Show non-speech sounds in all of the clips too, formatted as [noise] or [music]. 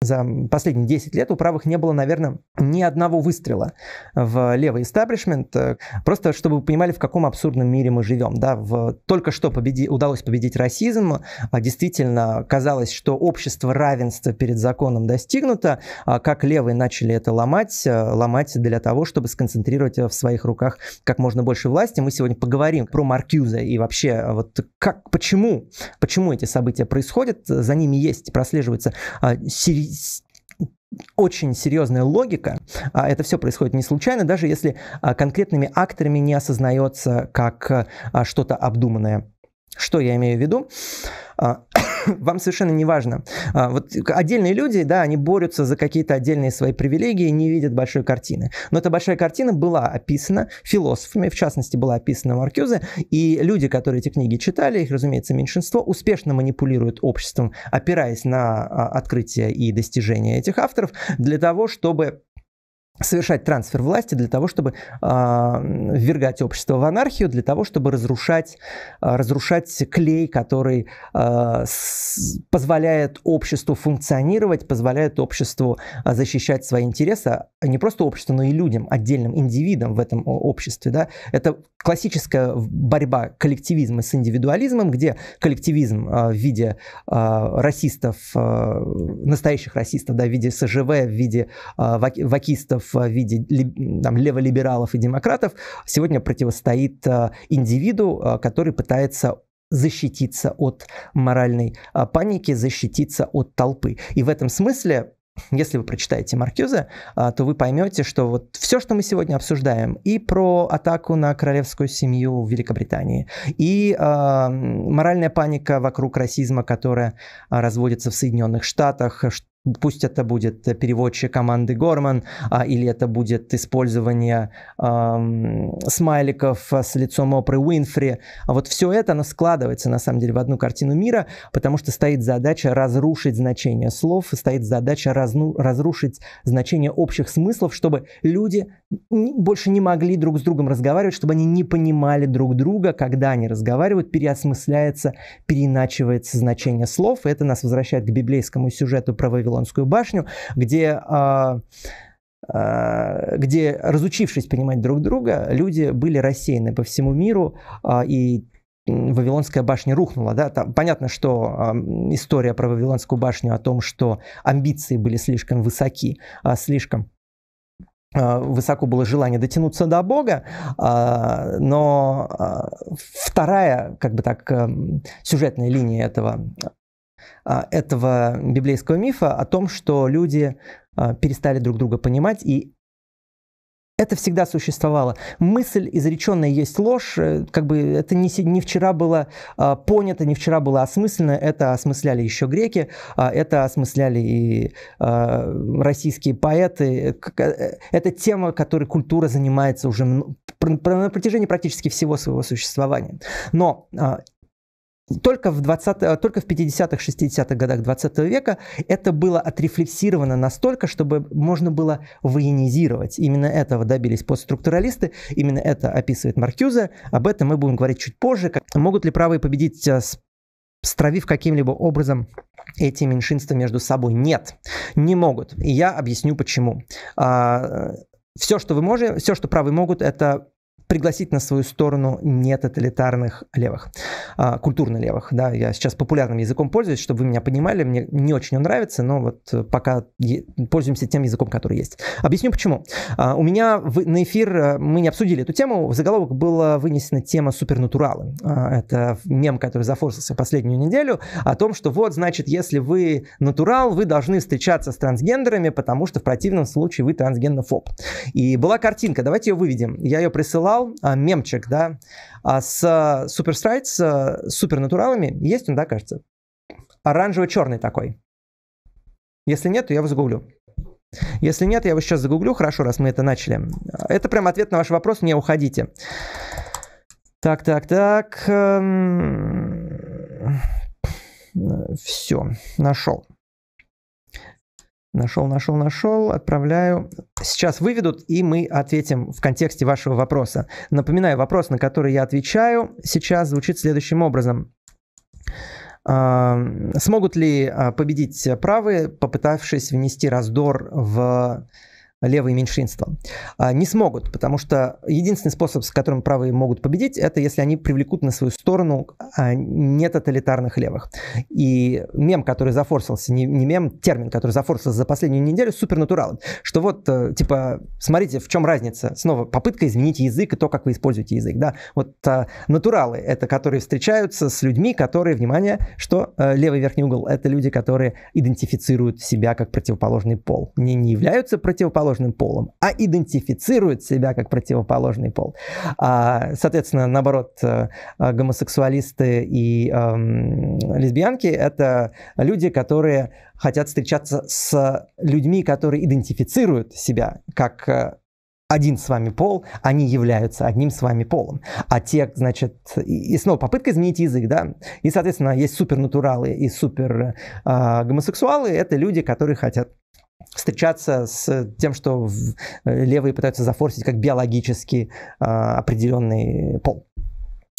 за последние 10 лет у правых не было, наверное, ни одного выстрела в левый истаблишмент. Просто чтобы вы понимали, в каком абсурдном мире мы живем. Да? В, только что победи, удалось победить расизм. А действительно, казалось, что общество равенства перед законом достигнуто. А как левые начали это ломать? Э, ломать для того, чтобы сконцентрировать э, в своих руках как можно больше власти. Мы сегодня поговорим про Маркьюза и вообще э, вот как, почему, почему эти события происходят. За ними есть, прослеживается серьезно очень серьезная логика. А это все происходит не случайно, даже если а, конкретными акторами не осознается как а, что-то обдуманное. Что я имею в виду? А, [coughs] вам совершенно не важно. А, вот отдельные люди, да, они борются за какие-то отдельные свои привилегии, не видят большой картины. Но эта большая картина была описана философами, в частности, была описана Маркюзе, и люди, которые эти книги читали, их, разумеется, меньшинство, успешно манипулируют обществом, опираясь на а, открытия и достижения этих авторов, для того, чтобы совершать трансфер власти для того, чтобы э, ввергать общество в анархию, для того, чтобы разрушать, э, разрушать клей, который э, с, позволяет обществу функционировать, позволяет обществу э, защищать свои интересы, не просто обществу, но и людям, отдельным индивидам в этом обществе. Да? Это классическая борьба коллективизма с индивидуализмом, где коллективизм э, в виде э, расистов, э, настоящих расистов, да, в виде СЖВ, в виде э, вакистов, Э, в виде там, леволибералов и демократов сегодня противостоит э, индивиду, э, который пытается защититься от моральной паники, защититься от толпы. И в этом смысле если вы прочитаете Маркюза, то вы поймете, что вот все, что мы сегодня обсуждаем, и про атаку на королевскую семью в Великобритании, и э, моральная паника вокруг расизма, которая разводится в Соединенных Штатах, Пусть это будет переводчик команды Горман, а, или это будет использование эм, смайликов с лицом Опры Уинфри. А вот все это, оно складывается на самом деле в одну картину мира, потому что стоит задача разрушить значение слов, стоит задача разну, разрушить значение общих смыслов, чтобы люди больше не могли друг с другом разговаривать, чтобы они не понимали друг друга, когда они разговаривают, переосмысляется, переначивается значение слов. И это нас возвращает к библейскому сюжету про Вавилонскую башню, где э, где, разучившись понимать друг друга, люди были рассеяны по всему миру, а, и Вавилонская башня рухнула. Да? Там, понятно, что э, история про Вавилонскую башню о том, что амбиции были слишком высоки, э, слишком Э, высоко было желание дотянуться до Бога, а, но а, вторая, как бы так, эм, сюжетная линия этого, а, этого библейского мифа о том, что люди э, перестали друг друга понимать и это всегда существовало. Мысль, изреченная есть ложь, э, как бы это не, не вчера было а, понято, не вчера было осмысленно, это осмысляли еще греки, а, это осмысляли и а, российские поэты. Э, это тема, которой культура занимается уже на протяжении практически всего своего существования. Но а, только в, 20, э, только в 50-х, 60-х годах 20 века это было отрефлексировано настолько, чтобы можно было военизировать. Именно этого добились постструктуралисты, именно это описывает Маркюзе. Об этом мы будем говорить чуть позже. Могут ли правые победить э, стравив каким-либо образом эти меньшинства между собой. Нет, не могут. И я объясню почему. А, э, все, что вы можете, все, что правые могут, это пригласить на свою сторону нетоталитарных левых, а, культурно левых. Да, я сейчас популярным языком пользуюсь, чтобы вы меня понимали. Мне не очень он нравится, но вот э, пока пользуемся тем языком, который есть. Объясню почему. А, у меня в, на эфир э, мы не обсудили эту тему. В заголовок была вынесена тема супернатуралы. А, это мем, который зафорсился последнюю неделю о том, что вот, значит, если вы натурал, вы должны встречаться с трансгендерами, потому что в противном случае вы трансгендерфоб. И была картинка, давайте ее выведем. Я ее присылал прислал а, мемчик, да, а с Суперстрайт, э, с э, супернатуралами. Есть он, да, кажется? Оранжево-черный такой. Если нет, то я его загуглю. Если нет, я его сейчас загуглю. Хорошо, раз мы это начали. Это прям ответ на ваш вопрос. Не уходите. Так, так, так. Эм, Все, нашел. Нашел, нашел, нашел, отправляю. Сейчас выведут, и мы ответим в контексте вашего вопроса. Напоминаю, вопрос, на который я отвечаю, сейчас звучит следующим образом. А, смогут ли а, победить правые, попытавшись внести раздор в левые меньшинства, а, не смогут, потому что единственный способ, с которым правые могут победить, это если они привлекут на свою сторону а, нетоталитарных левых. И мем, который зафорсился, не, не мем, термин, который зафорсился за последнюю неделю, супернатурал, что вот, э, типа, смотрите, в чем разница, снова попытка изменить язык и то, как вы используете язык, да, вот э, натуралы, это которые встречаются с людьми, которые, внимание, что э, левый верхний угол, это люди, которые идентифицируют себя как противоположный пол, не, не являются противоположными противоположным полом, а идентифицирует себя как противоположный пол. А, соответственно, наоборот, э, э, гомосексуалисты и эм, лесбиянки – это люди, которые хотят встречаться с людьми, которые идентифицируют себя как э, один с вами пол, они являются одним с вами полом. А те, значит, и, снова попытка изменить язык, да. И, соответственно, есть супернатуралы и супер э, гомосексуалы. Это люди, которые хотят встречаться с тем, что э, левые пытаются зафорсить как биологически а, определенный пол.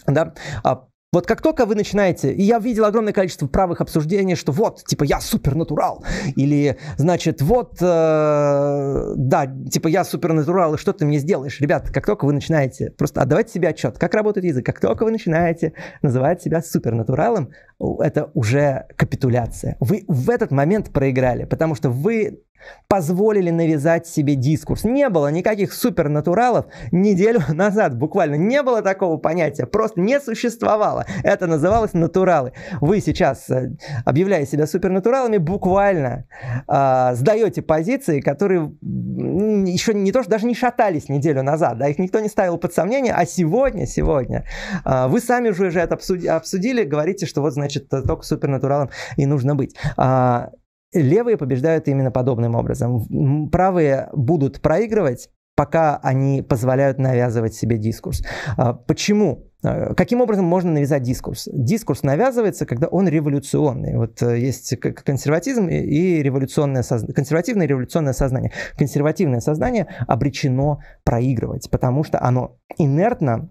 Да? А вот как только вы начинаете, и я видел огромное количество правых обсуждений, что вот, типа, я супернатурал, или, значит, вот, э, да, типа, я супернатурал, и что ты мне сделаешь? Ребят, как только вы начинаете просто отдавать себе отчет, как работает язык, как только вы начинаете называть себя супернатуралом, это уже капитуляция. Вы в этот момент проиграли, потому что вы позволили навязать себе дискурс. Не было никаких супернатуралов неделю [laughs] назад, буквально не было такого понятия, просто не существовало. Это называлось натуралы. Вы сейчас, э, объявляя себя супернатуралами, буквально э, сдаете позиции, которые еще не то, что даже не шатались неделю назад, да, их никто не ставил под сомнение, а сегодня, сегодня э, вы сами уже, уже это обсуди, обсудили, говорите, что вот, значит, э, только супернатуралом и нужно быть. А, Левые побеждают именно подобным образом. Правые будут проигрывать, пока они позволяют навязывать себе дискурс. А, почему? А, каким образом можно навязать дискурс? Дискурс навязывается, когда он революционный. Вот э, есть консерватизм и революционное сознание. Консервативное и революционное сознание. Консервативное сознание обречено проигрывать, потому что оно инертно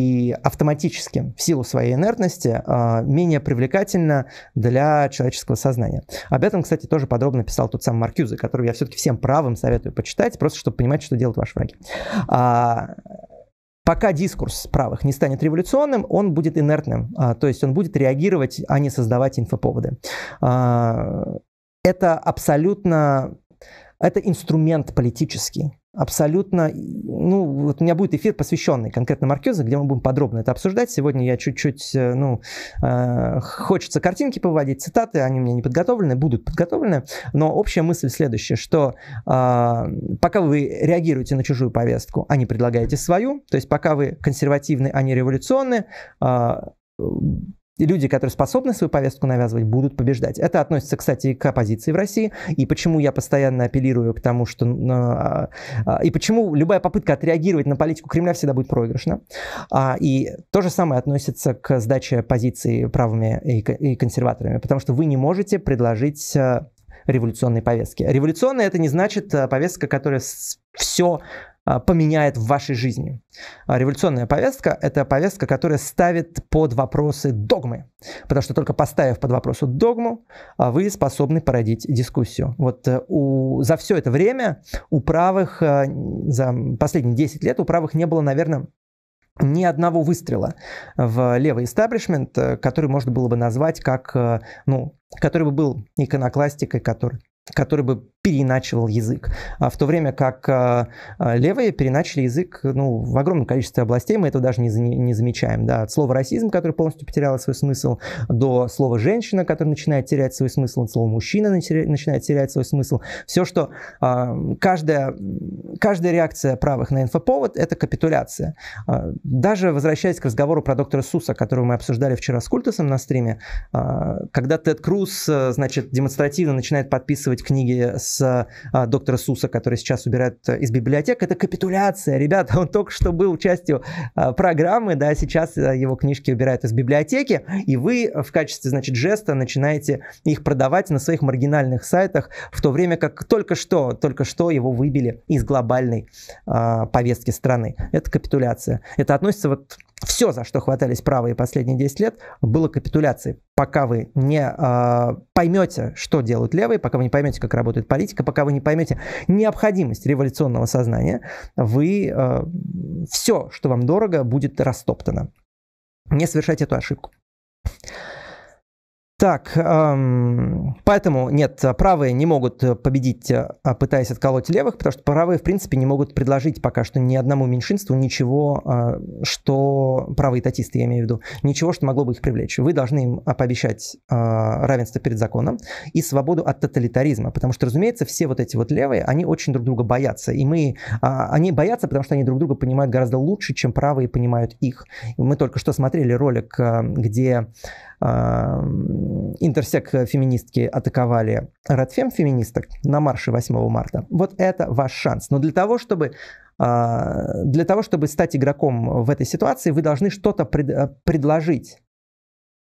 и автоматически, в силу своей инертности, а, менее привлекательно для человеческого сознания. Об этом, кстати, тоже подробно писал тот сам Маркьюзе, который я все-таки всем правым советую почитать, просто чтобы понимать, что делают ваши враги. А, пока дискурс правых не станет революционным, он будет инертным, а, то есть он будет реагировать, а не создавать инфоповоды. Это абсолютно это инструмент политический, абсолютно ну, вот у меня будет эфир, посвященный конкретно Маркезе, где мы будем подробно это обсуждать. Сегодня я чуть-чуть, э, ну, э, хочется картинки поводить, цитаты, они у меня не подготовлены, будут подготовлены, но общая мысль следующая, что э, пока вы реагируете на чужую повестку, а не предлагаете свою, то есть пока вы консервативны, а не революционны, э, люди, которые способны свою повестку навязывать, будут побеждать. Это относится, кстати, и к оппозиции в России. И почему я постоянно апеллирую к тому, что... А, а, и почему любая попытка отреагировать на политику Кремля всегда будет проигрышна. А, и то же самое относится к сдаче позиции правыми и консерваторами. Потому что вы не можете предложить э, революционной повестки. Революционная это не значит э, повестка, которая все а, поменяет в вашей жизни. А, революционная повестка – это повестка, которая ставит под вопросы догмы. Потому что только поставив под вопрос догму, а, вы способны породить дискуссию. Вот э, у, за все это время у правых, за последние 10 лет у правых не было, наверное, ни одного выстрела в левый истеблишмент, э, который можно было бы назвать как, э, ну, который бы был иконокластикой, который, который бы переначивал язык. а В то время как э, э, левые переначали язык ну, в огромном количестве областей, мы это даже не, не замечаем. Да? От слова «расизм», которое полностью потеряло свой смысл, до слова «женщина», который начинает терять свой смысл, от слова «мужчина» начинает терять свой смысл. Все, что а, каждая, каждая реакция правых на инфоповод – это капитуляция. А, даже возвращаясь к разговору про доктора Суса, которого мы обсуждали вчера с Культусом на стриме, а, когда Тед Круз, э, значит, демонстративно начинает подписывать книги с с а, доктора Суса, который сейчас убирают э, из библиотек, это капитуляция. Ребята, он только что был частью а, программы, да, сейчас э, его книжки убирают из библиотеки, и вы в качестве, значит, жеста начинаете их продавать на своих маргинальных сайтах, в то время как только что, только что его выбили из глобальной а, повестки страны. Это капитуляция. Это относится вот все, за что хватались правые последние 10 лет, было капитуляцией. Пока вы не э, а, поймете, что делают левые, пока вы не поймете, как работает политика, пока вы не поймете необходимость революционного сознания, вы э, а, все, что вам дорого, будет растоптано. Не совершайте эту ошибку. Так, поэтому нет, правые не могут э, победить, э, а, пытаясь отколоть левых, потому что правые, в принципе, не могут предложить пока что ни одному меньшинству ничего, а, что правые татисты, я имею в виду, ничего, что могло бы их привлечь. Вы должны им а, пообещать равенство перед законом и свободу от тоталитаризма, потому что, разумеется, все вот эти вот левые, они очень друг друга боятся, и мы, они боятся, потому что они друг друга понимают гораздо лучше, чем правые понимают их. Мы только что смотрели ролик, э, где интерсек-феминистки атаковали редфем-феминисток на марше 8 марта. Вот это ваш шанс. Но для того, чтобы а, для того, чтобы стать игроком в этой ситуации, вы должны что-то пред, предложить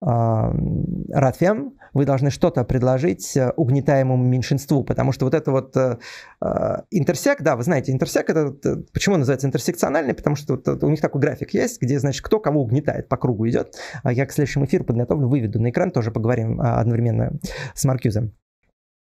Радфем, вы должны что-то предложить э, угнетаемому меньшинству, потому что вот это вот э, э, интерсек, да, вы знаете, интерсек, это почему называется интерсекциональный, потому что вот у них такой график есть, где, значит, кто кого угнетает, по кругу идет. А я к следующему эфиру подготовлю, выведу на экран, тоже поговорим а, одновременно с Маркюзом.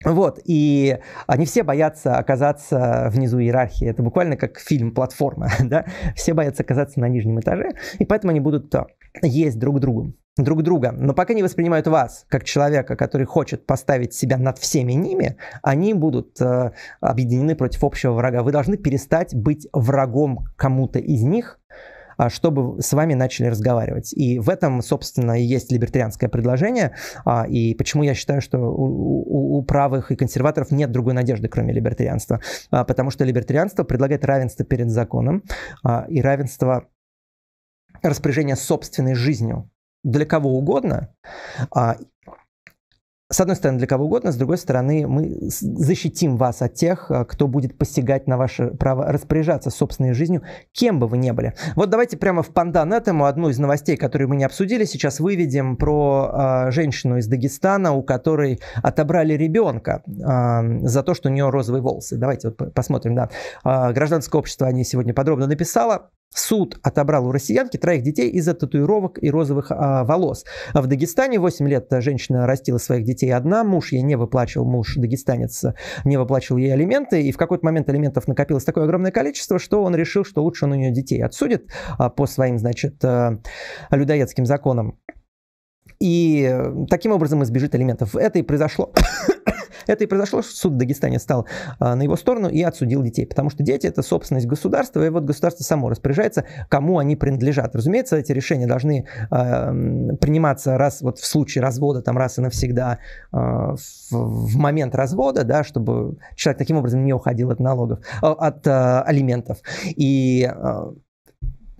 Вот, и они все боятся оказаться внизу иерархии. Это буквально как фильм «Платформа», [laughs] да? Все боятся оказаться на нижнем этаже, и поэтому они будут есть друг другу, друг друга. Но пока не воспринимают вас как человека, который хочет поставить себя над всеми ними, они будут э, объединены против общего врага. Вы должны перестать быть врагом кому-то из них, а, чтобы с вами начали разговаривать. И в этом, собственно, и есть либертарианское предложение. А, и почему я считаю, что у, у, у правых и консерваторов нет другой надежды, кроме либертарианства. А, потому что либертарианство предлагает равенство перед законом и равенство распоряжения собственной жизнью для кого угодно, с одной стороны, для кого угодно, с другой стороны, мы защитим вас от тех, э, кто будет посягать на ваше право распоряжаться собственной жизнью, кем бы вы ни были. Вот давайте прямо в пандан этому одну из новостей, которую мы не обсудили, сейчас выведем про э, женщину из Дагестана, у которой отобрали ребенка э, за то, что у нее розовые волосы. Давайте вот посмотрим, да. Э, гражданское общество о ней сегодня подробно написало. Суд отобрал у россиянки троих детей из-за татуировок и розовых э, волос. В Дагестане 8 лет женщина растила своих детей детей одна, муж ей не выплачивал, муж дагестанец не выплачивал ей алименты, и в какой-то момент алиментов накопилось такое огромное количество, что он решил, что лучше он у нее детей отсудит а, по своим, значит, э, людоедским законам. И э, таким образом избежит алиментов. Это и произошло это и произошло, что суд в Дагестане стал а, на его сторону и отсудил детей, потому что дети это собственность государства, и вот государство само распоряжается, кому они принадлежат. Разумеется, эти решения должны а, приниматься раз вот в случае развода, там раз и навсегда, а, в, момент развода, да, чтобы человек таким образом не уходил от налогов, от а, алиментов. И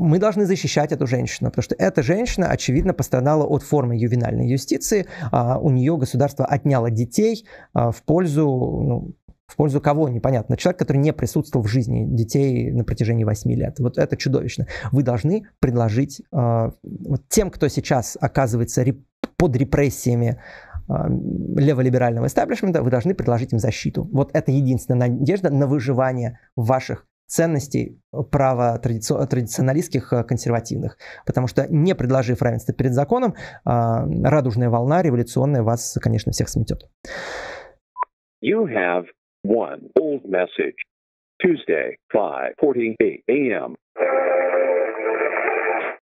мы должны защищать эту женщину, потому что эта женщина, очевидно, пострадала от формы ювенальной юстиции. А, у нее государство отняло детей а, в пользу ну, в пользу кого, непонятно. Человек, который не присутствовал в жизни детей на протяжении 8 лет. Вот это чудовищно. Вы должны предложить а, тем, кто сейчас оказывается под репрессиями леволиберального истеблишмента, вы должны предложить им защиту. Вот это единственная надежда на выживание ваших ценностей э, права традици- традиционалистских э, консервативных. Потому что, не предложив равенство перед законом, а, радужная волна революционная вас, конечно, всех сметет. You have one old message. Tuesday, 5.48 a.m.